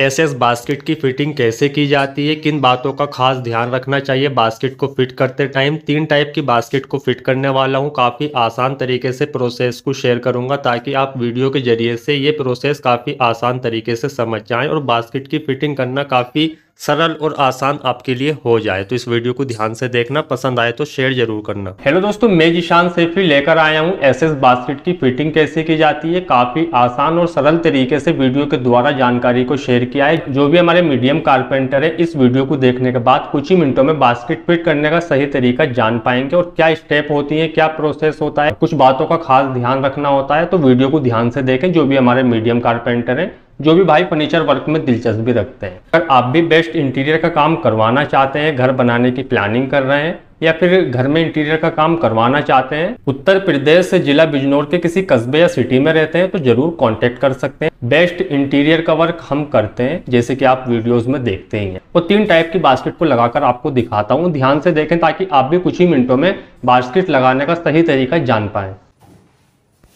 SS basket की fitting कैसे की जाती है किन बातों का खास ध्यान रखना चाहिए बास्केट को फिट करते टाइम तीन टाइप की बास्केट को फिट करने वाला हूं काफ़ी आसान तरीके से प्रोसेस को शेयर करूंगा ताकि आप वीडियो के जरिए से ये प्रोसेस काफ़ी आसान तरीके से समझ जाएं और बास्केट की फिटिंग करना काफ़ी सरल और आसान आपके लिए हो जाए तो इस वीडियो को ध्यान से देखना पसंद आए तो शेयर जरूर करना हेलो दोस्तों मैं जिशान सेफी लेकर आया हूं एस एस बास्केट की फिटिंग कैसे की जाती है काफी आसान और सरल तरीके से वीडियो के द्वारा जानकारी को शेयर किया है जो भी हमारे मीडियम कारपेंटर है इस वीडियो को देखने के बाद कुछ ही मिनटों में बास्केट फिट करने का सही तरीका जान पाएंगे और क्या स्टेप होती है क्या प्रोसेस होता है कुछ बातों का खास ध्यान रखना होता है तो वीडियो को ध्यान से देखें जो भी हमारे मीडियम कारपेंटर है जो भी भाई फर्नीचर वर्क में दिलचस्पी रखते हैं अगर आप भी बेस्ट इंटीरियर का काम करवाना चाहते हैं घर बनाने की प्लानिंग कर रहे हैं या फिर घर में इंटीरियर का काम करवाना चाहते हैं उत्तर प्रदेश से जिला बिजनौर के किसी कस्बे या सिटी में रहते हैं तो जरूर कांटेक्ट कर सकते हैं बेस्ट इंटीरियर का वर्क हम करते हैं जैसे कि आप वीडियोस में देखते ही हैं वो तीन टाइप की बास्केट को लगाकर आपको दिखाता हूँ ध्यान से देखें ताकि आप भी कुछ ही मिनटों में बास्केट लगाने का सही तरीका जान पाएं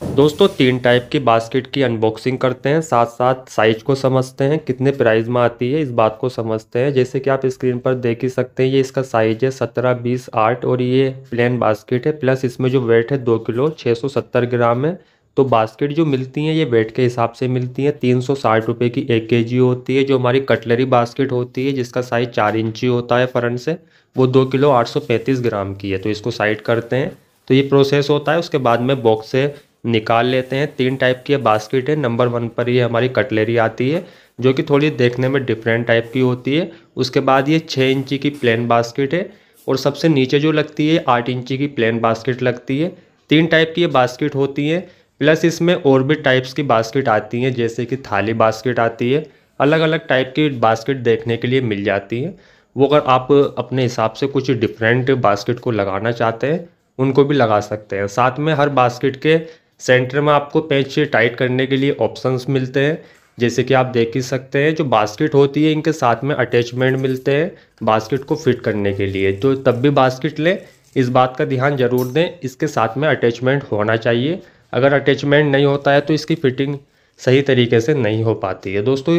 दोस्तों तीन टाइप की बास्केट की अनबॉक्सिंग करते हैं साथ साथ साइज को समझते हैं कितने प्राइस में आती है इस बात को समझते हैं जैसे कि आप स्क्रीन पर देख ही सकते हैं ये इसका साइज है सत्रह बीस आठ और ये प्लेन बास्केट है प्लस इसमें जो वेट है दो किलो छः सौ सत्तर ग्राम है तो बास्केट जो मिलती हैं ये वेट के हिसाब से मिलती हैं तीन सौ साठ रुपये की एक के जी होती है जो हमारी कटलरी बास्केट होती है जिसका साइज़ चार इंची होता है फ्रंट से वो दो किलो आठ सौ पैंतीस ग्राम की है तो इसको साइड करते हैं तो ये प्रोसेस होता है उसके बाद में बॉक्स से निकाल लेते हैं तीन टाइप की बास्केट है नंबर वन पर ये हमारी कटलेरी आती है जो कि थोड़ी देखने में डिफरेंट टाइप की होती है उसके बाद ये छः इंची की प्लेन बास्केट है और सबसे नीचे जो लगती है आठ इंची की प्लेन बास्केट लगती है तीन टाइप की ये बास्केट होती हैं प्लस इसमें और भी टाइप्स की बास्केट आती हैं जैसे कि थाली बास्केट आती है अलग अलग टाइप की बास्केट देखने के लिए मिल जाती हैं वो अगर आप अपने हिसाब से कुछ डिफरेंट बास्केट को लगाना चाहते हैं उनको भी लगा सकते हैं साथ में हर बास्केट के सेंटर में आपको पेज टाइट करने के लिए ऑप्शंस मिलते हैं जैसे कि आप देख ही सकते हैं जो बास्केट होती है इनके साथ में अटैचमेंट मिलते हैं बास्केट को फिट करने के लिए तो तब भी बास्केट लें इस बात का ध्यान जरूर दें इसके साथ में अटैचमेंट होना चाहिए अगर अटैचमेंट नहीं होता है तो इसकी फिटिंग सही तरीके से नहीं हो पाती है दोस्तों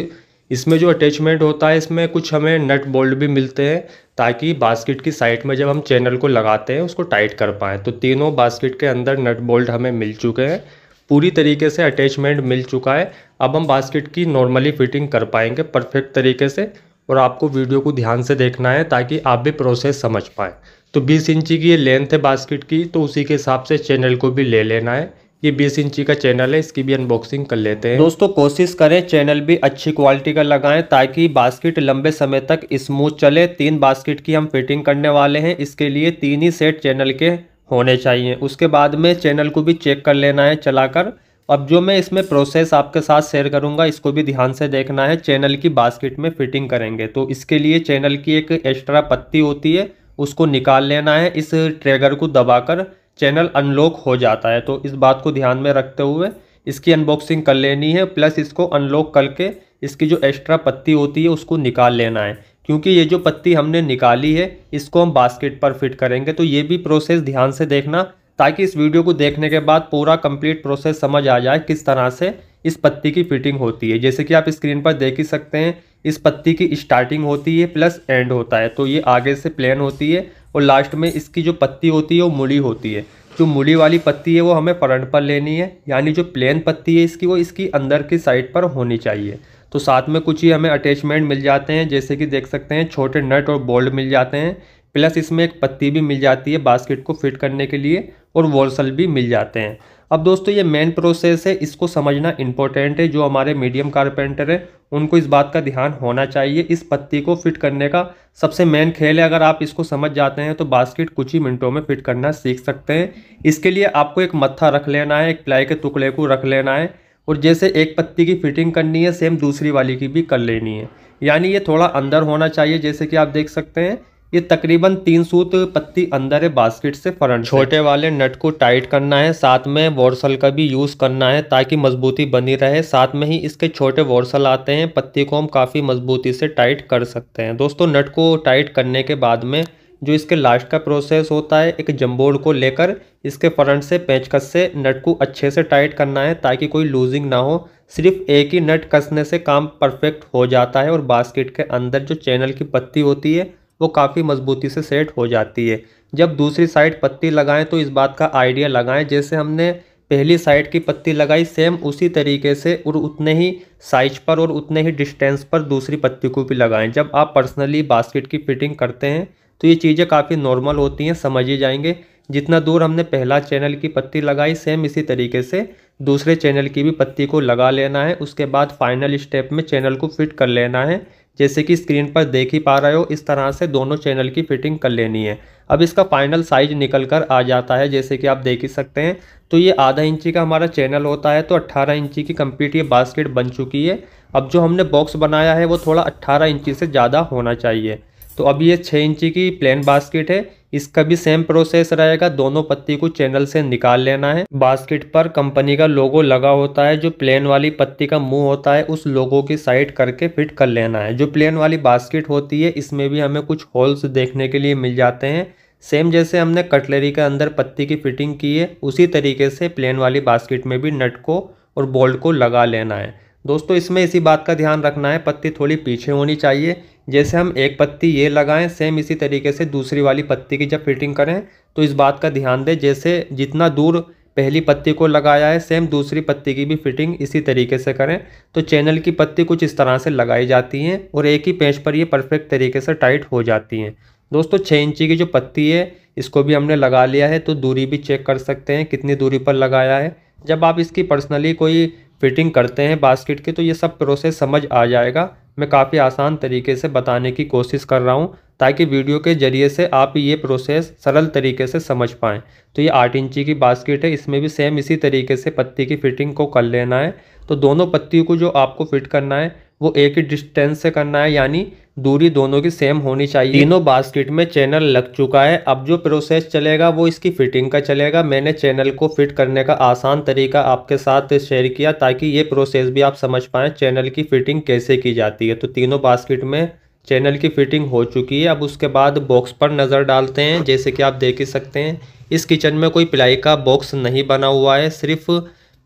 इसमें जो अटैचमेंट होता है इसमें कुछ हमें नट बोल्ट भी मिलते हैं ताकि बास्केट की साइड में जब हम चैनल को लगाते हैं उसको टाइट कर पाएँ तो तीनों बास्केट के अंदर नट बोल्ट हमें मिल चुके हैं पूरी तरीके से अटैचमेंट मिल चुका है अब हम बास्केट की नॉर्मली फिटिंग कर पाएंगे परफेक्ट तरीके से और आपको वीडियो को ध्यान से देखना है ताकि आप भी प्रोसेस समझ पाएँ तो 20 इंची की ये लेंथ है बास्केट की तो उसी के हिसाब से चैनल को भी ले लेना है ये 20 इंची का चैनल है इसकी भी अनबॉक्सिंग कर लेते हैं दोस्तों कोशिश करें चैनल भी अच्छी क्वालिटी का लगाएं ताकि बास्केट लंबे समय तक स्मूथ चले तीन बास्केट की हम फिटिंग करने वाले हैं इसके लिए तीन ही सेट चैनल के होने चाहिए उसके बाद में चैनल को भी चेक कर लेना है चलाकर अब जो मैं इसमें प्रोसेस आपके साथ शेयर करूंगा इसको भी ध्यान से देखना है चैनल की बास्केट में फिटिंग करेंगे तो इसके लिए चैनल की एक एक्स्ट्रा पत्ती होती है उसको निकाल लेना है इस ट्रेगर को दबाकर चैनल अनलॉक हो जाता है तो इस बात को ध्यान में रखते हुए इसकी अनबॉक्सिंग कर लेनी है प्लस इसको अनलॉक करके इसकी जो एक्स्ट्रा पत्ती होती है उसको निकाल लेना है क्योंकि ये जो पत्ती हमने निकाली है इसको हम बास्केट पर फिट करेंगे तो ये भी प्रोसेस ध्यान से देखना ताकि इस वीडियो को देखने के बाद पूरा कंप्लीट प्रोसेस समझ आ जाए किस तरह से इस पत्ती की फिटिंग होती है जैसे कि आप स्क्रीन पर देख ही सकते हैं इस पत्ती की स्टार्टिंग होती है प्लस एंड होता है तो ये आगे से प्लेन होती है और लास्ट में इसकी जो पत्ती होती है वो मुड़ी होती है जो मुड़ी वाली पत्ती है वो हमें फ्रंट पर लेनी है यानी जो प्लेन पत्ती है इसकी वो इसकी अंदर की साइड पर होनी चाहिए तो साथ में कुछ ही हमें अटैचमेंट मिल जाते हैं जैसे कि देख सकते हैं छोटे नट और बोल्ट मिल जाते हैं प्लस इसमें एक पत्ती भी मिल जाती है बास्केट को फिट करने के लिए और वॉलसल भी मिल जाते हैं अब दोस्तों ये मेन प्रोसेस है इसको समझना इम्पोर्टेंट है जो हमारे मीडियम कारपेंटर हैं उनको इस बात का ध्यान होना चाहिए इस पत्ती को फिट करने का सबसे मेन खेल है अगर आप इसको समझ जाते हैं तो बास्केट कुछ ही मिनटों में फिट करना सीख सकते हैं इसके लिए आपको एक मत्था रख लेना है एक प्लाई के टुकड़े को रख लेना है और जैसे एक पत्ती की फिटिंग करनी है सेम दूसरी वाली की भी कर लेनी है यानी ये थोड़ा अंदर होना चाहिए जैसे कि आप देख सकते हैं ये तकरीबन तीन सूत पत्ती अंदर है बास्केट से फ्रंट छोटे वाले नट को टाइट करना है साथ में वॉर्सल का भी यूज़ करना है ताकि मजबूती बनी रहे साथ में ही इसके छोटे वॉर्सल आते हैं पत्ती को हम काफ़ी मजबूती से टाइट कर सकते हैं दोस्तों नट को टाइट करने के बाद में जो इसके लास्ट का प्रोसेस होता है एक जम्बोर्ड को लेकर इसके फ्रंट से पेचकस से नट को अच्छे से टाइट करना है ताकि कोई लूजिंग ना हो सिर्फ एक ही नट कसने से काम परफेक्ट हो जाता है और बास्केट के अंदर जो चैनल की पत्ती होती है वो काफ़ी मजबूती से सेट हो जाती है जब दूसरी साइड पत्ती लगाएं तो इस बात का आइडिया लगाएं जैसे हमने पहली साइड की पत्ती लगाई सेम उसी तरीके से और उतने ही साइज पर और उतने ही डिस्टेंस पर दूसरी पत्ती को भी लगाएं जब आप पर्सनली बास्केट की फिटिंग करते हैं तो ये चीज़ें काफ़ी नॉर्मल होती हैं समझ ही जाएंगे जितना दूर हमने पहला चैनल की पत्ती लगाई सेम इसी तरीके से दूसरे चैनल की भी पत्ती को लगा लेना है उसके बाद फाइनल स्टेप में चैनल को फिट कर लेना है जैसे कि स्क्रीन पर देख ही पा रहे हो इस तरह से दोनों चैनल की फिटिंग कर लेनी है अब इसका फाइनल साइज निकल कर आ जाता है जैसे कि आप देख ही सकते हैं तो ये आधा इंची का हमारा चैनल होता है तो 18 इंची की कंप्लीट ये बास्केट बन चुकी है अब जो हमने बॉक्स बनाया है वो थोड़ा 18 इंची से ज़्यादा होना चाहिए तो अब ये छः इंची की प्लेन बास्केट है इसका भी सेम प्रोसेस रहेगा दोनों पत्ती को चैनल से निकाल लेना है बास्केट पर कंपनी का लोगो लगा होता है जो प्लेन वाली पत्ती का मुंह होता है उस लोगो की साइड करके फिट कर लेना है जो प्लेन वाली बास्केट होती है इसमें भी हमें कुछ होल्स देखने के लिए मिल जाते हैं सेम जैसे हमने कटलरी के अंदर पत्ती की फिटिंग की है उसी तरीके से प्लेन वाली बास्केट में भी नट को और बोल्ट को लगा लेना है दोस्तों इसमें इसी बात का ध्यान रखना है पत्ती थोड़ी पीछे होनी चाहिए जैसे हम एक पत्ती ये लगाएं सेम इसी तरीके से दूसरी वाली पत्ती की जब फिटिंग करें तो इस बात का ध्यान दें जैसे जितना दूर पहली पत्ती को लगाया है सेम दूसरी पत्ती की भी फिटिंग इसी तरीके से करें तो चैनल की पत्ती कुछ इस तरह से लगाई जाती हैं और एक ही पेंच पर ये परफेक्ट तरीके से टाइट हो जाती हैं दोस्तों छः इंची की जो पत्ती है इसको भी हमने लगा लिया है तो दूरी भी चेक कर सकते हैं कितनी दूरी पर लगाया है जब आप इसकी पर्सनली कोई फिटिंग करते हैं बास्केट के तो ये सब प्रोसेस समझ आ जाएगा मैं काफ़ी आसान तरीके से बताने की कोशिश कर रहा हूँ ताकि वीडियो के ज़रिए से आप ये प्रोसेस सरल तरीके से समझ पाएँ तो ये आठ इंची की बास्केट है इसमें भी सेम इसी तरीके से पत्ती की फिटिंग को कर लेना है तो दोनों पत्तियों को जो आपको फिट करना है वो एक ही डिस्टेंस से करना है यानी दूरी दोनों की सेम होनी चाहिए तीनों बास्केट में चैनल लग चुका है अब जो प्रोसेस चलेगा वो इसकी फिटिंग का चलेगा मैंने चैनल को फिट करने का आसान तरीका आपके साथ शेयर किया ताकि ये प्रोसेस भी आप समझ पाएँ चैनल की फिटिंग कैसे की जाती है तो तीनों बास्केट में चैनल की फिटिंग हो चुकी है अब उसके बाद बॉक्स पर नज़र डालते हैं जैसे कि आप देख ही सकते हैं इस किचन में कोई प्लाई का बॉक्स नहीं बना हुआ है सिर्फ़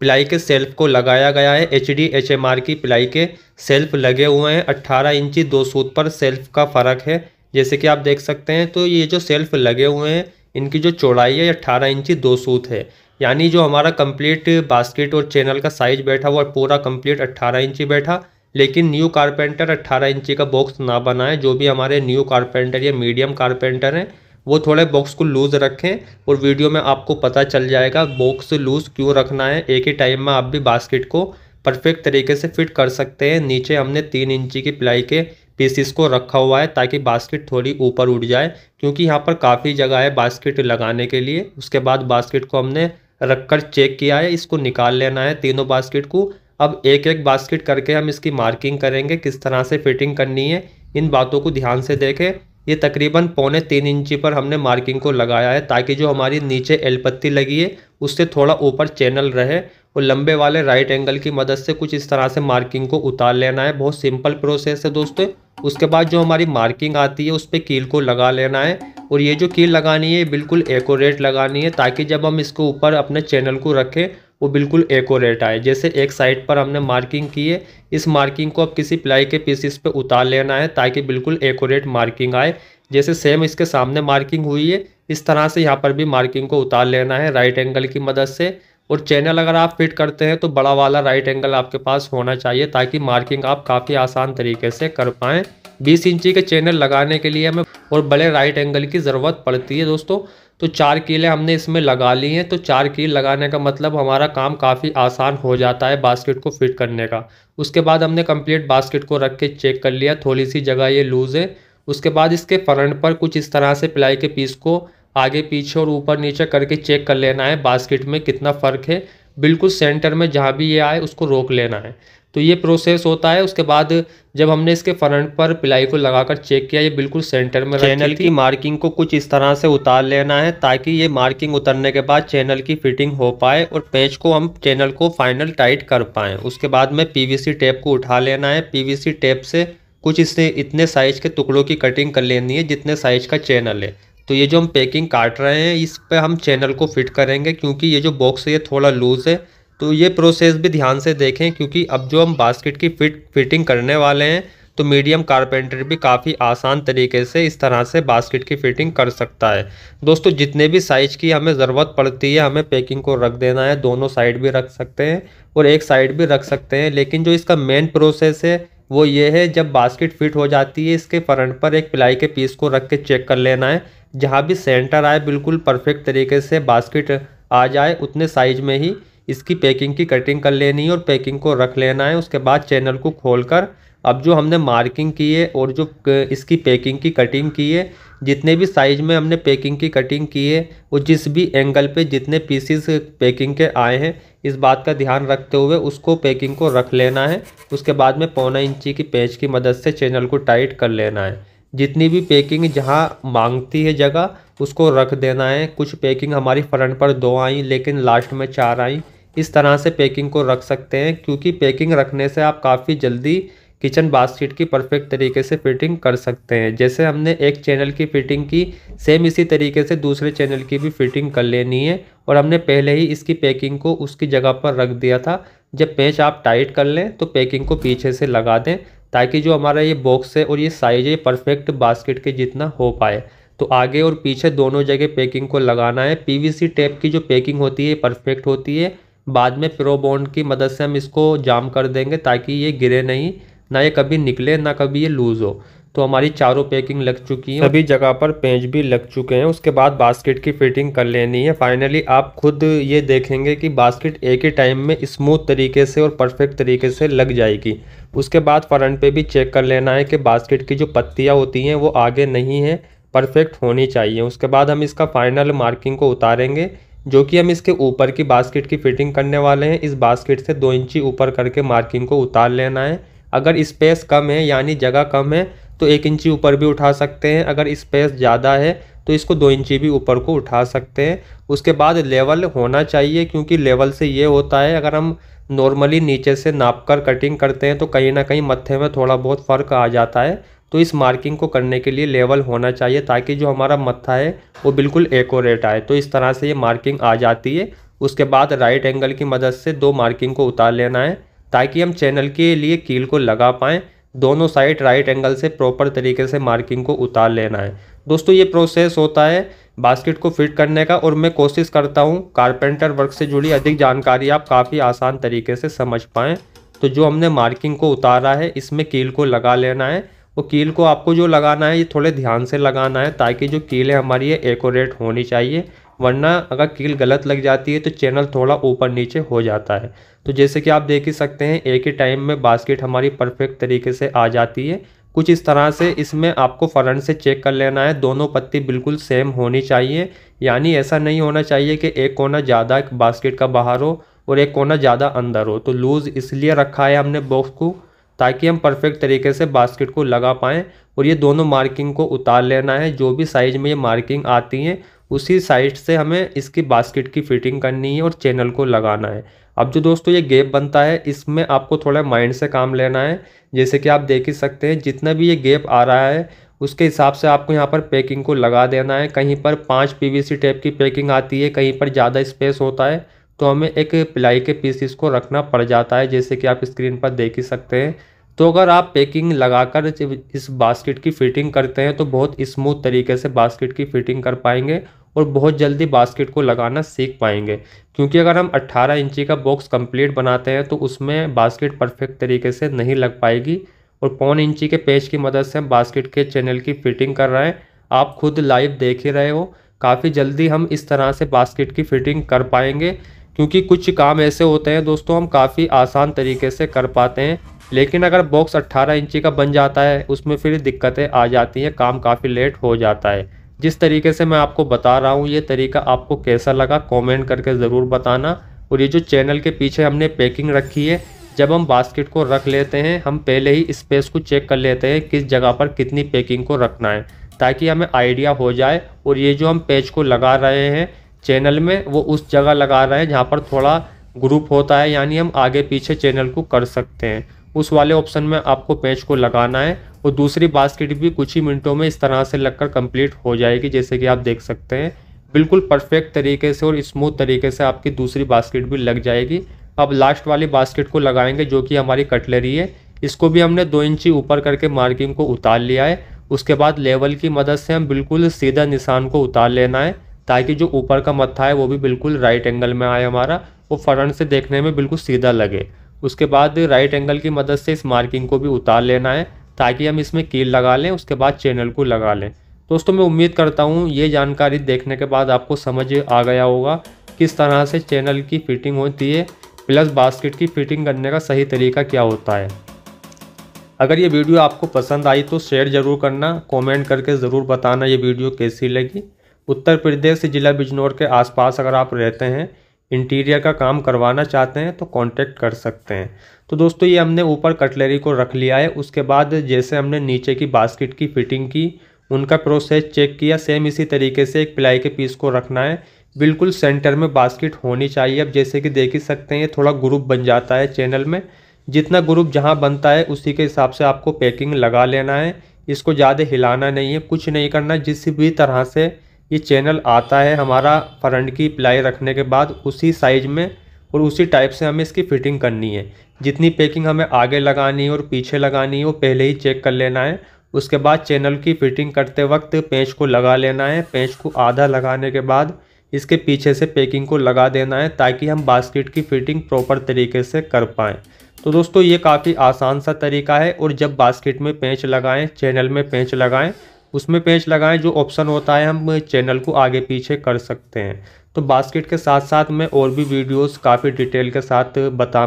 प्लाई के सेल्फ को लगाया गया है H D H M R की प्लाई के सेल्फ लगे हुए हैं अट्ठारह इंची दो सूत पर सेल्फ का फ़र्क है जैसे कि आप देख सकते हैं तो ये जो सेल्फ लगे हुए हैं इनकी जो चौड़ाई है अट्ठारह इंची दो सूत है यानी जो हमारा कंप्लीट बास्केट और चैनल का साइज बैठा वो पूरा कंप्लीट अट्ठारह इंची बैठा लेकिन न्यू कारपेंटर अट्ठारह इंची का बॉक्स ना बनाए जो भी हमारे न्यू कारपेंटर या मीडियम कारपेंटर हैं वो थोड़े बॉक्स को लूज़ रखें और वीडियो में आपको पता चल जाएगा बॉक्स लूज़ क्यों रखना है एक ही टाइम में आप भी बास्केट को परफेक्ट तरीके से फिट कर सकते हैं नीचे हमने तीन इंची की प्लाई के पीसीस को रखा हुआ है ताकि बास्केट थोड़ी ऊपर उठ जाए क्योंकि यहाँ पर काफ़ी जगह है बास्केट लगाने के लिए उसके बाद बास्केट को हमने रखकर चेक किया है इसको निकाल लेना है तीनों बास्केट को अब एक एक बास्केट करके हम इसकी मार्किंग करेंगे किस तरह से फिटिंग करनी है इन बातों को ध्यान से देखें ये तकरीबन पौने तीन इंची पर हमने मार्किंग को लगाया है ताकि जो हमारी नीचे एल पत्ती लगी है उससे थोड़ा ऊपर चैनल रहे और लंबे वाले राइट एंगल की मदद से कुछ इस तरह से मार्किंग को उतार लेना है बहुत सिंपल प्रोसेस है दोस्तों उसके बाद जो हमारी मार्किंग आती है उस पर कील को लगा लेना है और ये जो कील लगानी है बिल्कुल एकोरेट लगानी है ताकि जब हम इसको ऊपर अपने चैनल को रखें वो बिल्कुल एकोरेट आए जैसे एक साइड पर हमने मार्किंग की है इस मार्किंग को अब किसी प्लाई के पीसीस पे उतार लेना है ताकि बिल्कुल एकोरेट मार्किंग आए जैसे सेम इसके सामने मार्किंग हुई है इस तरह से यहाँ पर भी मार्किंग को उतार लेना है राइट एंगल की मदद से और चैनल अगर आप फिट करते हैं तो बड़ा वाला राइट एंगल आपके पास होना चाहिए ताकि मार्किंग आप काफ़ी आसान तरीके से कर पाएँ बीस इंची के चैनल लगाने के लिए हमें और बड़े राइट एंगल की ज़रूरत पड़ती है दोस्तों तो चार कीलें हमने इसमें लगा ली हैं तो चार कील लगाने का मतलब हमारा काम काफ़ी आसान हो जाता है बास्केट को फिट करने का उसके बाद हमने कंप्लीट बास्केट को रख के चेक कर लिया थोड़ी सी जगह ये लूज़ है उसके बाद इसके फ्रंट पर कुछ इस तरह से प्लाई के पीस को आगे पीछे और ऊपर नीचे करके चेक कर लेना है बास्केट में कितना फ़र्क है बिल्कुल सेंटर में जहाँ भी ये आए उसको रोक लेना है तो ये प्रोसेस होता है उसके बाद जब हमने इसके फ्रंट पर प्लाई को लगाकर चेक किया ये बिल्कुल सेंटर में चैनल की मार्किंग को कुछ इस तरह से उतार लेना है ताकि ये मार्किंग उतरने के बाद चैनल की फिटिंग हो पाए और पेंच को हम चैनल को फाइनल टाइट कर पाएँ उसके बाद में पी टेप को उठा लेना है पी टेप से कुछ इससे इतने साइज के टुकड़ों की कटिंग कर लेनी है जितने साइज का चैनल है तो ये जो हम पैकिंग काट रहे हैं इस पर हम चैनल को फिट करेंगे क्योंकि ये जो बॉक्स है ये थोड़ा लूज़ है तो ये प्रोसेस भी ध्यान से देखें क्योंकि अब जो हम बास्केट की फिट फिटिंग करने वाले हैं तो मीडियम कारपेंटर भी काफ़ी आसान तरीके से इस तरह से बास्केट की फिटिंग कर सकता है दोस्तों जितने भी साइज की हमें ज़रूरत पड़ती है हमें पैकिंग को रख देना है दोनों साइड भी रख सकते हैं और एक साइड भी रख सकते हैं लेकिन जो इसका मेन प्रोसेस है वो ये है जब बास्केट फिट हो जाती है इसके फ्रंट पर एक प्लाई के पीस को रख के चेक कर लेना है जहाँ भी सेंटर आए बिल्कुल परफेक्ट तरीके से बास्केट आ जाए उतने साइज में ही इसकी पैकिंग की कटिंग कर लेनी है और पैकिंग को रख लेना है उसके बाद चैनल को खोलकर अब जो हमने मार्किंग की है और जो इसकी पैकिंग की कटिंग की है जितने भी साइज में हमने पैकिंग की कटिंग की है और जिस भी एंगल पे जितने पीसीस पैकिंग के आए हैं इस बात का ध्यान रखते हुए उसको पैकिंग को रख लेना है उसके बाद में पौना इंची की पेच की मदद से चैनल को टाइट कर लेना है जितनी भी पैकिंग जहाँ मांगती है जगह उसको रख देना है कुछ पैकिंग हमारी फ्रंट पर दो आई लेकिन लास्ट में चार आई इस तरह से पैकिंग को रख सकते हैं क्योंकि पैकिंग रखने से आप काफ़ी जल्दी किचन बास्केट की परफेक्ट तरीके से फिटिंग कर सकते हैं जैसे हमने एक चैनल की फिटिंग की सेम इसी तरीके से दूसरे चैनल की भी फिटिंग कर लेनी है और हमने पहले ही इसकी पैकिंग को उसकी जगह पर रख दिया था जब पेच आप टाइट कर लें तो पैकिंग को पीछे से लगा दें ताकि जो हमारा ये बॉक्स है और ये साइज है परफेक्ट बास्केट के जितना हो पाए तो आगे और पीछे दोनों जगह पैकिंग को लगाना है पीवीसी टेप की जो पैकिंग होती है परफेक्ट होती है बाद में प्रोबॉन्ड की मदद से हम इसको जाम कर देंगे ताकि ये गिरे नहीं ना ये कभी निकले ना कभी ये लूज़ हो तो हमारी चारों पैकिंग लग चुकी है सभी जगह पर पेंच भी लग चुके हैं उसके बाद बास्केट की फिटिंग कर लेनी है फाइनली आप खुद ये देखेंगे कि बास्केट एक ही टाइम में स्मूथ तरीके से और परफेक्ट तरीके से लग जाएगी उसके बाद फ्रंट पे भी चेक कर लेना है कि बास्केट की जो पत्तियाँ होती हैं वो आगे नहीं है परफेक्ट होनी चाहिए उसके बाद हम इसका फाइनल मार्किंग को उतारेंगे जो कि हम इसके ऊपर की बास्केट की फिटिंग करने वाले हैं इस बास्केट से दो इंची ऊपर करके मार्किंग को उतार लेना है अगर स्पेस कम है यानी जगह कम है तो एक इंची ऊपर भी उठा सकते हैं अगर स्पेस ज़्यादा है तो इसको दो इंची भी ऊपर को उठा सकते हैं उसके बाद लेवल होना चाहिए क्योंकि लेवल से ये होता है अगर हम नॉर्मली नीचे से नाप कर कटिंग करते हैं तो कहीं ना कहीं मत्थे में थोड़ा बहुत फ़र्क आ जाता है तो इस मार्किंग को करने के लिए लेवल होना चाहिए ताकि जो हमारा मत्था है वो बिल्कुल एकोरेट आए तो इस तरह से ये मार्किंग आ जाती है उसके बाद राइट एंगल की मदद से दो मार्किंग को उतार लेना है ताकि हम चैनल के लिए कील को लगा पाएँ दोनों साइड राइट एंगल से प्रॉपर तरीके से मार्किंग को उतार लेना है दोस्तों ये प्रोसेस होता है बास्केट को फिट करने का और मैं कोशिश करता हूँ कारपेंटर वर्क से जुड़ी अधिक जानकारी आप काफ़ी आसान तरीके से समझ पाएँ तो जो हमने मार्किंग को उतारा है इसमें कील को लगा लेना है और कील को आपको जो लगाना है ये थोड़े ध्यान से लगाना है ताकि जो कीलें हमारी ये एकोरेट होनी चाहिए वरना अगर कील गलत लग जाती है तो चैनल थोड़ा ऊपर नीचे हो जाता है तो जैसे कि आप देख ही सकते हैं एक ही टाइम में बास्केट हमारी परफेक्ट तरीके से आ जाती है कुछ इस तरह से इसमें आपको फ्रंट से चेक कर लेना है दोनों पत्ती बिल्कुल सेम होनी चाहिए यानी ऐसा नहीं होना चाहिए कि एक कोना ज़्यादा बास्केट का बाहर हो और एक कोना ज़्यादा अंदर हो तो लूज़ इसलिए रखा है हमने बॉक्स को ताकि हम परफेक्ट तरीके से बास्केट को लगा पाएँ और ये दोनों मार्किंग को उतार लेना है जो भी साइज़ में ये मार्किंग आती हैं उसी साइड से हमें इसकी बास्केट की फिटिंग करनी है और चैनल को लगाना है अब जो दोस्तों ये गेप बनता है इसमें आपको थोड़ा माइंड से काम लेना है जैसे कि आप देख ही सकते हैं जितना भी ये गेप आ रहा है उसके हिसाब से आपको यहाँ पर पैकिंग को लगा देना है कहीं पर पाँच पीवीसी टेप की पैकिंग आती है कहीं पर ज़्यादा स्पेस होता है तो हमें एक प्लाई के पीस को रखना पड़ जाता है जैसे कि आप स्क्रीन पर देख ही सकते हैं तो अगर आप पैकिंग लगाकर इस बास्केट की फिटिंग करते हैं तो बहुत स्मूथ तरीके से बास्केट की फिटिंग कर पाएंगे और बहुत जल्दी बास्केट को लगाना सीख पाएंगे क्योंकि अगर हम 18 इंची का बॉक्स कंप्लीट बनाते हैं तो उसमें बास्केट परफेक्ट तरीके से नहीं लग पाएगी और पौन इंची के पेज की मदद से हम बास्केट के चैनल की फिटिंग कर रहे हैं आप खुद लाइव देख ही रहे हो काफ़ी जल्दी हम इस तरह से बास्केट की फिटिंग कर पाएंगे क्योंकि कुछ काम ऐसे होते हैं दोस्तों हम काफ़ी आसान तरीके से कर पाते हैं लेकिन अगर बॉक्स 18 इंची का बन जाता है उसमें फिर दिक्कतें आ जाती हैं काम काफ़ी लेट हो जाता है जिस तरीके से मैं आपको बता रहा हूँ ये तरीका आपको कैसा लगा कमेंट करके ज़रूर बताना और ये जो चैनल के पीछे हमने पैकिंग रखी है जब हम बास्केट को रख लेते हैं हम पहले ही स्पेस को चेक कर लेते हैं किस जगह पर कितनी पैकिंग को रखना है ताकि हमें आइडिया हो जाए और ये जो हम पेज को लगा रहे हैं चैनल में वो उस जगह लगा रहे हैं जहाँ पर थोड़ा ग्रुप होता है यानी हम आगे पीछे चैनल को कर सकते हैं उस वाले ऑप्शन में आपको पेज को लगाना है और दूसरी बास्केट भी कुछ ही मिनटों में इस तरह से लगकर कंप्लीट हो जाएगी जैसे कि आप देख सकते हैं बिल्कुल परफेक्ट तरीके से और स्मूथ तरीके से आपकी दूसरी बास्केट भी लग जाएगी अब लास्ट वाली बास्केट को लगाएंगे जो कि हमारी कटलरी है इसको भी हमने दो इंची ऊपर करके मार्किंग को उतार लिया है उसके बाद लेवल की मदद से हम बिल्कुल सीधा निशान को उतार लेना है ताकि जो ऊपर का मत्था है वो भी बिल्कुल राइट एंगल में आए हमारा वो फ्रंट से देखने में बिल्कुल सीधा लगे उसके बाद राइट एंगल की मदद से इस मार्किंग को भी उतार लेना है ताकि हम इसमें कील लगा लें उसके बाद चैनल को लगा लें दोस्तों मैं उम्मीद करता हूँ ये जानकारी देखने के बाद आपको समझ आ गया होगा किस तरह से चैनल की फिटिंग होती है प्लस बास्केट की फिटिंग करने का सही तरीका क्या होता है अगर ये वीडियो आपको पसंद आई तो शेयर ज़रूर करना कमेंट करके ज़रूर बताना ये वीडियो कैसी लगी उत्तर प्रदेश जिला बिजनौर के आसपास अगर आप रहते हैं इंटीरियर का काम करवाना चाहते हैं तो कांटेक्ट कर सकते हैं तो दोस्तों ये हमने ऊपर कटलरी को रख लिया है उसके बाद जैसे हमने नीचे की बास्केट की फिटिंग की उनका प्रोसेस चेक किया सेम इसी तरीके से एक प्लाई के पीस को रखना है बिल्कुल सेंटर में बास्केट होनी चाहिए अब जैसे कि देख ही सकते हैं ये थोड़ा ग्रुप बन जाता है चैनल में जितना ग्रुप जहाँ बनता है उसी के हिसाब से आपको पैकिंग लगा लेना है इसको ज़्यादा हिलाना नहीं है कुछ नहीं करना जिस भी तरह से ये चैनल आता है हमारा फ्रंट की प्लाई रखने के बाद उसी साइज़ में और उसी टाइप से हमें इसकी फ़िटिंग करनी है जितनी पैकिंग हमें आगे लगानी है और पीछे लगानी है वो पहले ही चेक कर लेना है उसके बाद चैनल की फ़िटिंग करते वक्त पेंच को लगा लेना है पेंच को आधा लगाने के बाद इसके पीछे से पैकिंग को लगा देना है ताकि हम बास्केट की फ़िटिंग प्रॉपर तरीके से कर पाएँ तो दोस्तों ये काफ़ी आसान सा तरीका है और जब बास्केट में पेंच लगाएं चैनल में पेंच लगाएं उसमें पेंच लगाएं जो ऑप्शन होता है हम चैनल को आगे पीछे कर सकते हैं तो बास्केट के साथ साथ मैं और भी वीडियोस काफ़ी डिटेल के साथ बता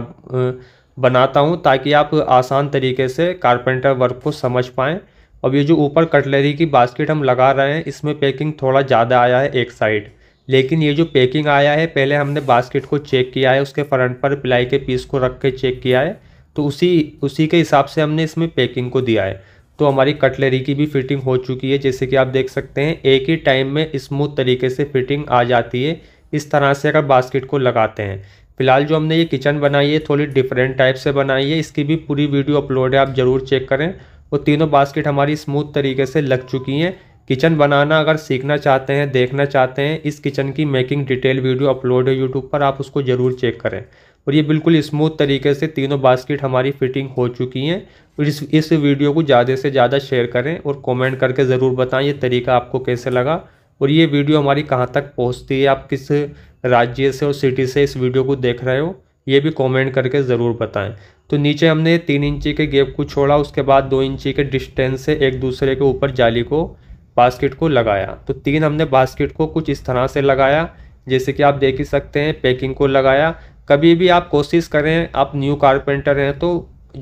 बनाता हूँ ताकि आप आसान तरीके से कारपेंटर वर्क को समझ पाएँ अब ये जो ऊपर कटलरी की बास्केट हम लगा रहे हैं इसमें पैकिंग थोड़ा ज़्यादा आया है एक साइड लेकिन ये जो पैकिंग आया है पहले हमने बास्केट को चेक किया है उसके फ्रंट पर प्लाई के पीस को रख के चेक किया है तो उसी उसी के हिसाब से हमने इसमें पैकिंग को दिया है तो हमारी कटलरी की भी फिटिंग हो चुकी है जैसे कि आप देख सकते हैं एक ही टाइम में स्मूथ तरीके से फिटिंग आ जाती है इस तरह से अगर बास्केट को लगाते हैं फिलहाल जो हमने ये किचन बनाई है थोड़ी डिफरेंट टाइप से बनाई है इसकी भी पूरी वीडियो अपलोड है आप ज़रूर चेक करें और तीनों बास्केट हमारी स्मूथ तरीके से लग चुकी हैं किचन बनाना अगर सीखना चाहते हैं देखना चाहते हैं इस किचन की मेकिंग डिटेल वीडियो अपलोड है यूट्यूब पर आप उसको ज़रूर चेक करें और ये बिल्कुल स्मूथ तरीके से तीनों बास्केट हमारी फिटिंग हो चुकी हैं और इस इस वीडियो को ज़्यादा से ज़्यादा शेयर करें और कमेंट करके ज़रूर बताएं ये तरीका आपको कैसे लगा और ये वीडियो हमारी कहाँ तक पहुँचती है आप किस राज्य से और सिटी से इस वीडियो को देख रहे हो ये भी कमेंट करके ज़रूर बताएं तो नीचे हमने तीन इंची के गेप को छोड़ा उसके बाद दो इंची के डिस्टेंस से एक दूसरे के ऊपर जाली को बास्केट को लगाया तो तीन हमने बास्केट को कुछ इस तरह से लगाया जैसे कि आप देख ही सकते हैं पैकिंग को लगाया कभी भी आप कोशिश करें आप न्यू कारपेंटर हैं तो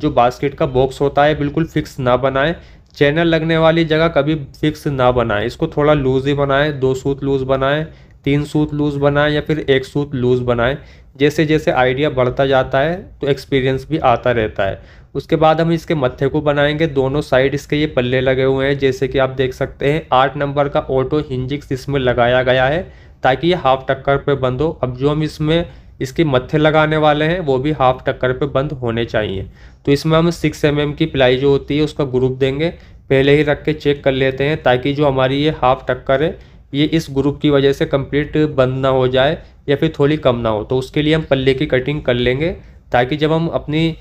जो बास्केट का बॉक्स होता है बिल्कुल फिक्स ना बनाएं चैनल लगने वाली जगह कभी फिक्स ना बनाएं इसको थोड़ा लूज ही बनाएं दो सूत लूज बनाएं तीन सूत लूज बनाएं या फिर एक सूत लूज बनाएं जैसे जैसे आइडिया बढ़ता जाता है तो एक्सपीरियंस भी आता रहता है उसके बाद हम इसके मत्थे को बनाएंगे दोनों साइड इसके ये पल्ले लगे हुए हैं जैसे कि आप देख सकते हैं आठ नंबर का ऑटो हिंजिक्स इसमें लगाया गया है ताकि ये हाफ टक्कर पे बंद हो अब जो हम इसमें इसके मत्थे लगाने वाले हैं वो भी हाफ टक्कर पे बंद होने चाहिए तो इसमें हम सिक्स एम की प्लाई जो होती है उसका ग्रुप देंगे पहले ही रख के चेक कर लेते हैं ताकि जो हमारी ये हाफ टक्कर है ये इस ग्रुप की वजह से कंप्लीट बंद ना हो जाए या फिर थोड़ी कम ना हो तो उसके लिए हम पल्ले की कटिंग कर लेंगे ताकि जब हम अपनी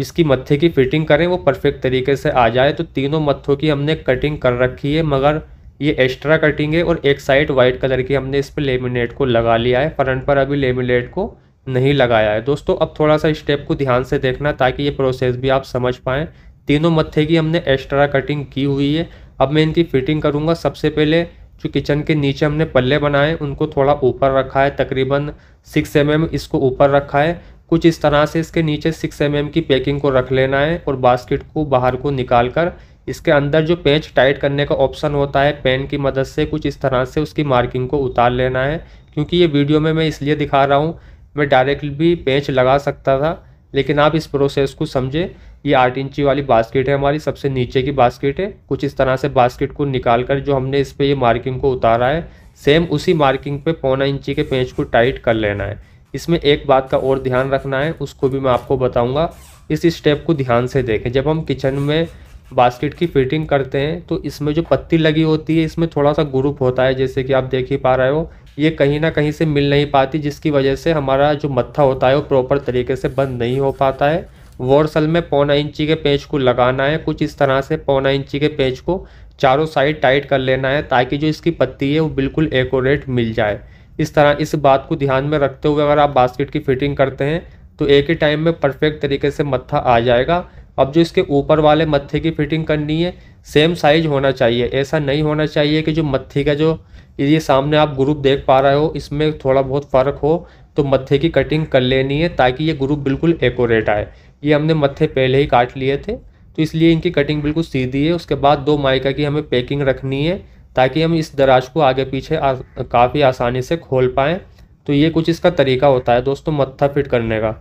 इसकी मत्थे की फिटिंग करें वो परफेक्ट तरीके से आ जाए तो तीनों मत्थों की हमने कटिंग कर रखी है मगर ये एक्स्ट्रा कटिंग है और एक साइड वाइट कलर की हमने इस पर लेमिनेट को लगा लिया है फ्रंट पर अभी लेमिनेट को नहीं लगाया है दोस्तों अब थोड़ा सा स्टेप को ध्यान से देखना ताकि ये प्रोसेस भी आप समझ पाएँ तीनों मत्थे की हमने एक्स्ट्रा कटिंग की हुई है अब मैं इनकी फिटिंग करूँगा सबसे पहले जो किचन के नीचे हमने पल्ले बनाए उनको थोड़ा ऊपर रखा है तकरीबन सिक्स एम एम इसको ऊपर रखा है कुछ इस तरह से इसके नीचे सिक्स एम एम की पैकिंग को रख लेना है और बास्केट को बाहर को निकाल कर इसके अंदर जो पेंच टाइट करने का ऑप्शन होता है पेन की मदद से कुछ इस तरह से उसकी मार्किंग को उतार लेना है क्योंकि ये वीडियो में मैं इसलिए दिखा रहा हूँ मैं डायरेक्ट भी पेंच लगा सकता था लेकिन आप इस प्रोसेस को समझें ये आठ इंची वाली बास्केट है हमारी सबसे नीचे की बास्केट है कुछ इस तरह से बास्केट को निकाल कर जो हमने इस पर ये मार्किंग को उतारा है सेम उसी मार्किंग पे पौना इंची के पेंच को टाइट कर लेना है इसमें एक बात का और ध्यान रखना है उसको भी मैं आपको बताऊंगा इस स्टेप को ध्यान से देखें जब हम किचन में बास्केट की फिटिंग करते हैं तो इसमें जो पत्ती लगी होती है इसमें थोड़ा सा ग्रुप होता है जैसे कि आप देख ही पा रहे हो ये कहीं ना कहीं से मिल नहीं पाती जिसकी वजह से हमारा जो मत्था होता है वो प्रॉपर तरीके से बंद नहीं हो पाता है वोरसल में पौना इंची के पेंच को लगाना है कुछ इस तरह से पौना इंची के पेंच को चारों साइड टाइट कर लेना है ताकि जो इसकी पत्ती है वो बिल्कुल एकोरेट मिल जाए इस तरह इस बात को ध्यान में रखते हुए अगर आप बास्केट की फिटिंग करते हैं तो एक ही टाइम में परफेक्ट तरीके से मत्था आ जाएगा अब जो इसके ऊपर वाले मत्थे की फिटिंग करनी है सेम साइज होना चाहिए ऐसा नहीं होना चाहिए कि जो मत्थे का जो ये सामने आप ग्रुप देख पा रहे हो इसमें थोड़ा बहुत फ़र्क हो तो मत्थे की कटिंग कर लेनी है ताकि ये ग्रुप बिल्कुल एकोरेट आए ये हमने मत्थे पहले ही काट लिए थे तो इसलिए इनकी कटिंग बिल्कुल सीधी है उसके बाद दो माइका की हमें पैकिंग रखनी है ताकि हम इस दराज को आगे पीछे आ, काफ़ी आसानी से खोल पाएँ तो ये कुछ इसका तरीका होता है दोस्तों मत्था फिट करने का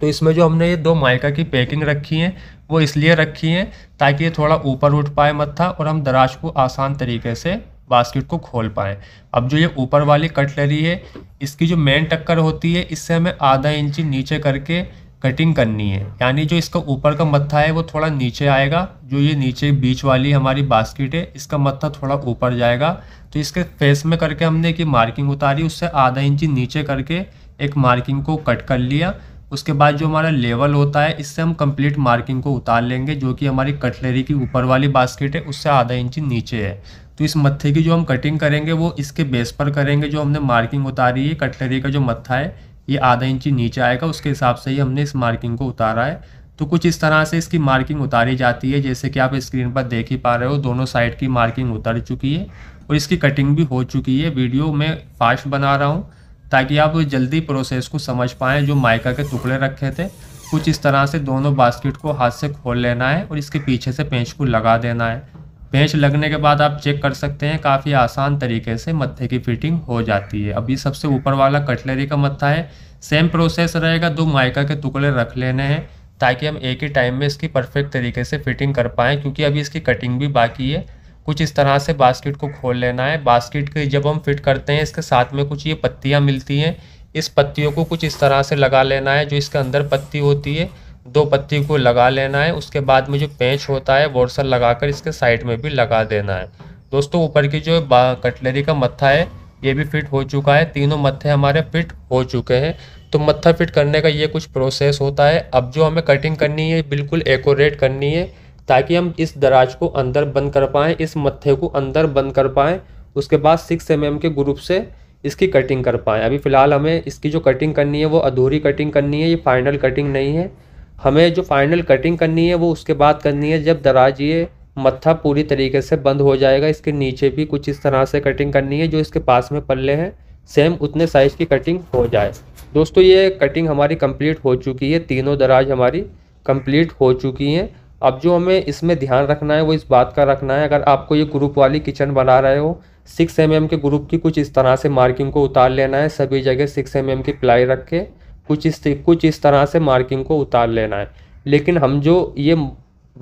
तो इसमें जो हमने ये दो माइका की पैकिंग रखी है वो इसलिए रखी है ताकि ये थोड़ा ऊपर उठ पाए मत्था और हम दराज को आसान तरीके से बास्केट को खोल पाएँ अब जो ये ऊपर वाली कटलरी है इसकी जो मेन टक्कर होती है इससे हमें आधा इंची नीचे करके कटिंग करनी है यानी जो इसका ऊपर का मत्था है वो थोड़ा नीचे आएगा जो ये नीचे बीच वाली हमारी बास्केट है इसका मत्था थोड़ा ऊपर जाएगा तो इसके फेस में करके हमने की मार्किंग उतारी उससे आधा इंची नीचे करके एक मार्किंग को कट कर लिया उसके बाद जो हमारा लेवल होता है इससे हम कंप्लीट मार्किंग को उतार लेंगे जो कि हमारी कटलरी की ऊपर वाली बास्केट है उससे आधा इंची नीचे है तो इस मत्थे की जो हम कटिंग करेंगे वो इसके बेस पर करेंगे जो हमने मार्किंग उतारी है कटलरी का जो मत्था है ये आधा इंची नीचे आएगा उसके हिसाब से ही हमने इस मार्किंग को उतारा है तो कुछ इस तरह से इसकी मार्किंग उतारी जाती है जैसे कि आप स्क्रीन पर देख ही पा रहे हो दोनों साइड की मार्किंग उतर चुकी है और इसकी कटिंग भी हो चुकी है वीडियो मैं फास्ट बना रहा हूँ ताकि आप जल्दी प्रोसेस को समझ पाएँ जो माइका के टुकड़े रखे थे कुछ इस तरह से दोनों बास्केट को हाथ से खोल लेना है और इसके पीछे से पेंच को लगा देना है पेंच लगने के बाद आप चेक कर सकते हैं काफ़ी आसान तरीके से मत्थे की फिटिंग हो जाती है अभी सबसे ऊपर वाला कटलरी का मत्था है सेम प्रोसेस रहेगा दो माइका के टुकड़े रख लेने हैं ताकि हम एक ही टाइम में इसकी परफेक्ट तरीके से फिटिंग कर पाएँ क्योंकि अभी इसकी कटिंग भी बाकी है कुछ इस तरह से बास्केट को खोल लेना है बास्केट के जब हम फिट करते हैं इसके साथ में कुछ ये पत्तियाँ मिलती हैं इस पत्तियों को कुछ इस तरह से लगा लेना है जो इसके अंदर पत्ती होती है दो पत्ती को लगा लेना है उसके बाद में जो पेंच होता है बोरसल लगाकर इसके साइड में भी लगा देना है दोस्तों ऊपर की जो कटलरी का मत्था है ये भी फिट हो चुका है तीनों मत्थे हमारे फिट हो चुके हैं तो मत्था फिट करने का ये कुछ प्रोसेस होता है अब जो हमें कटिंग करनी है बिल्कुल एकोरेट करनी है ताकि हम इस दराज को अंदर बंद कर पाएँ इस मत्थे को अंदर बंद कर पाएँ उसके बाद सिक्स एम के ग्रुप से इसकी कटिंग कर पाएँ अभी फ़िलहाल हमें इसकी जो कटिंग करनी है वो अधूरी कटिंग करनी है ये फाइनल कटिंग नहीं है हमें जो फाइनल कटिंग करनी है वो उसके बाद करनी है जब दराज ये मत्था पूरी तरीके से बंद हो जाएगा इसके नीचे भी कुछ इस तरह से कटिंग करनी है जो इसके पास में पल्ले हैं सेम उतने साइज़ की कटिंग हो जाए दोस्तों ये कटिंग हमारी कंप्लीट हो चुकी है तीनों दराज हमारी कंप्लीट हो चुकी हैं अब जो हमें इसमें ध्यान रखना है वो इस बात का रखना है अगर आपको ये ग्रुप वाली किचन बना रहे हो सिक्स एम के ग्रुप की कुछ इस तरह से मार्किंग को उतार लेना है सभी जगह सिक्स एम की प्लाई रख के कुछ इस कुछ इस तरह से मार्किंग को उतार लेना है लेकिन हम जो ये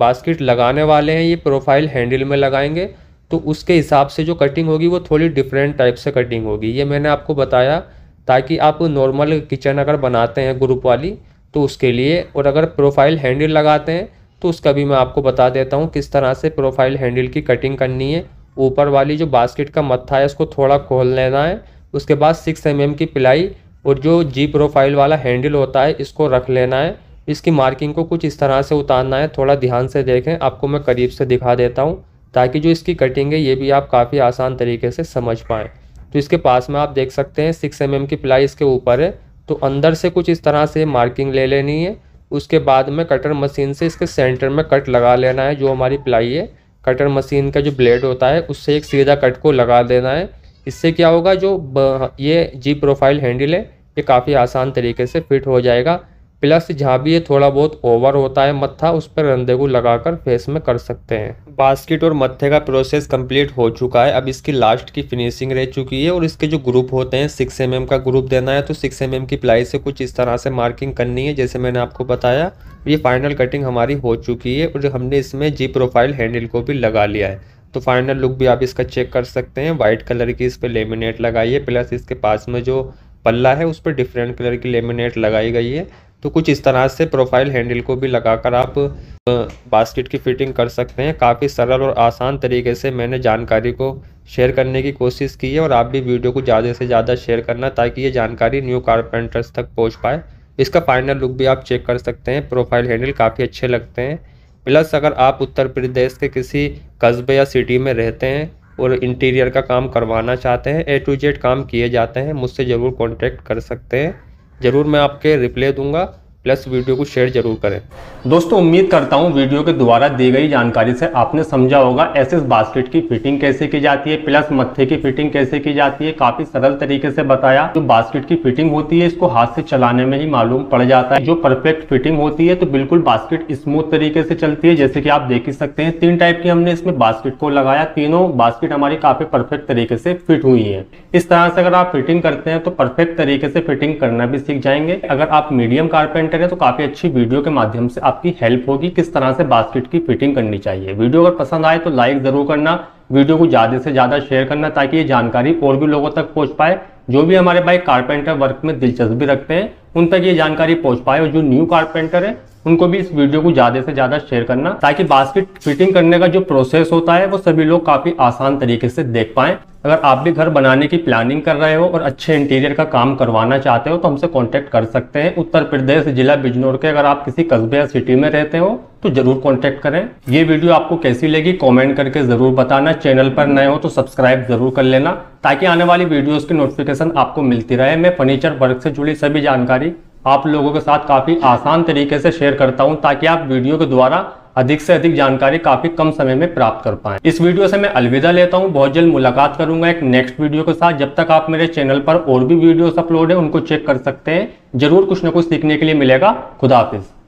बास्केट लगाने वाले हैं ये प्रोफाइल हैंडल में लगाएंगे तो उसके हिसाब से जो कटिंग होगी वो थोड़ी डिफरेंट टाइप से कटिंग होगी ये मैंने आपको बताया ताकि आप नॉर्मल किचन अगर बनाते हैं ग्रुप वाली तो उसके लिए और अगर प्रोफाइल हैंडल लगाते हैं तो उसका भी मैं आपको बता देता हूँ किस तरह से प्रोफाइल हैंडल की कटिंग करनी है ऊपर वाली जो बास्केट का मत्था है उसको थोड़ा खोल लेना है उसके बाद सिक्स एम mm की पिलाई और जो जी प्रोफाइल वाला हैंडल होता है इसको रख लेना है इसकी मार्किंग को कुछ इस तरह से उतारना है थोड़ा ध्यान से देखें आपको मैं करीब से दिखा देता हूँ ताकि जो इसकी कटिंग है ये भी आप काफ़ी आसान तरीके से समझ पाएँ तो इसके पास में आप देख सकते हैं सिक्स एम mm की प्लाई इसके ऊपर है तो अंदर से कुछ इस तरह से मार्किंग ले लेनी है उसके बाद में कटर मशीन से इसके सेंटर में कट लगा लेना है जो हमारी प्लाई है कटर मशीन का जो ब्लेड होता है उससे एक सीधा कट को लगा देना है इससे क्या होगा जो ये जी प्रोफाइल हैंडल है ये काफ़ी आसान तरीके से फिट हो जाएगा प्लस जहाँ भी ये थोड़ा बहुत ओवर होता है मत्था उस पर रंधे को लगाकर फेस में कर सकते हैं बास्केट और मत्थे का प्रोसेस कंप्लीट हो चुका है अब इसकी लास्ट की फिनिशिंग रह चुकी है और इसके जो ग्रुप होते हैं सिक्स एम का ग्रुप देना है तो सिक्स एम की प्लाई से कुछ इस तरह से मार्किंग करनी है जैसे मैंने आपको बताया ये फाइनल कटिंग हमारी हो चुकी है और हमने इसमें जी प्रोफाइल हैंडल को भी लगा लिया है तो फाइनल लुक भी आप इसका चेक कर सकते हैं वाइट कलर की इस पर लेमिनेट लगाई है प्लस इसके पास में जो पल्ला है उस पर डिफरेंट कलर की लेमिनेट लगाई गई है तो कुछ इस तरह से प्रोफाइल हैंडल को भी लगाकर आप बास्केट की फिटिंग कर सकते हैं काफ़ी सरल और आसान तरीके से मैंने जानकारी को शेयर करने की कोशिश की है और आप भी वीडियो को ज़्यादा से ज़्यादा शेयर करना ताकि ये जानकारी न्यू कारपेंटर्स तक पहुँच पाए इसका फाइनल लुक भी आप चेक कर सकते हैं प्रोफाइल हैंडल काफ़ी अच्छे लगते हैं प्लस अगर आप उत्तर प्रदेश के किसी कस्बे या सिटी में रहते हैं और इंटीरियर का काम करवाना चाहते हैं ए टू जेड काम किए जाते हैं मुझसे ज़रूर कॉन्टेक्ट कर सकते हैं ज़रूर मैं आपके रिप्लाई दूंगा प्लस वीडियो को शेयर जरूर करें दोस्तों उम्मीद करता हूँ वीडियो के द्वारा दी गई जानकारी से आपने समझा होगा एस एस बास्केट की फिटिंग कैसे की जाती है प्लस मत्थे की फिटिंग कैसे की जाती है काफी सरल तरीके से बताया जो बास्केट की फिटिंग होती है इसको हाथ से चलाने में ही मालूम पड़ जाता है जो परफेक्ट फिटिंग होती है तो बिल्कुल बास्केट स्मूथ तरीके से चलती है जैसे की आप देख ही सकते हैं तीन टाइप की हमने इसमें बास्केट को लगाया तीनों बास्केट हमारी काफी परफेक्ट तरीके से फिट हुई है इस तरह से अगर आप फिटिंग करते हैं तो परफेक्ट तरीके से फिटिंग करना भी सीख जाएंगे अगर आप मीडियम कारपेंट है तो काफ़ी अच्छी वीडियो के माध्यम से आपकी हेल्प होगी किस तरह से बास्केट की फिटिंग करनी चाहिए वीडियो अगर पसंद आए तो लाइक ज़रूर करना वीडियो को ज़्यादा से ज़्यादा शेयर करना ताकि ये जानकारी और भी लोगों तक पहुंच पाए जो भी हमारे भाई कारपेंटर वर्क में दिलचस्पी रखते हैं उन तक ये जानकारी पहुंच पाए और जो न्यू कारपेंटर है उनको भी इस वीडियो को ज़्यादा से ज़्यादा शेयर करना ताकि बास्केट फिटिंग करने का जो प्रोसेस होता है वो सभी लोग काफ़ी आसान तरीके से देख पाए अगर आप भी घर बनाने की प्लानिंग कर रहे हो और अच्छे इंटीरियर का काम करवाना चाहते हो तो हमसे कांटेक्ट कर सकते हैं उत्तर प्रदेश जिला बिजनौर के अगर आप किसी कस्बे या सिटी में रहते हो तो जरूर कांटेक्ट करें ये वीडियो आपको कैसी लगी कमेंट करके ज़रूर बताना चैनल पर नए हो तो सब्सक्राइब जरूर कर लेना ताकि आने वाली वीडियोज़ की नोटिफिकेशन आपको मिलती रहे मैं फर्नीचर वर्क से जुड़ी सभी जानकारी आप लोगों के साथ काफ़ी आसान तरीके से शेयर करता हूं ताकि आप वीडियो के द्वारा अधिक से अधिक जानकारी काफ़ी कम समय में प्राप्त कर पाएं। इस वीडियो से मैं अलविदा लेता हूं बहुत जल्द मुलाकात करूंगा एक नेक्स्ट वीडियो के साथ जब तक आप मेरे चैनल पर और भी वीडियोस अपलोड है उनको चेक कर सकते हैं जरूर कुछ ना कुछ सीखने के लिए मिलेगा खुदाफिज़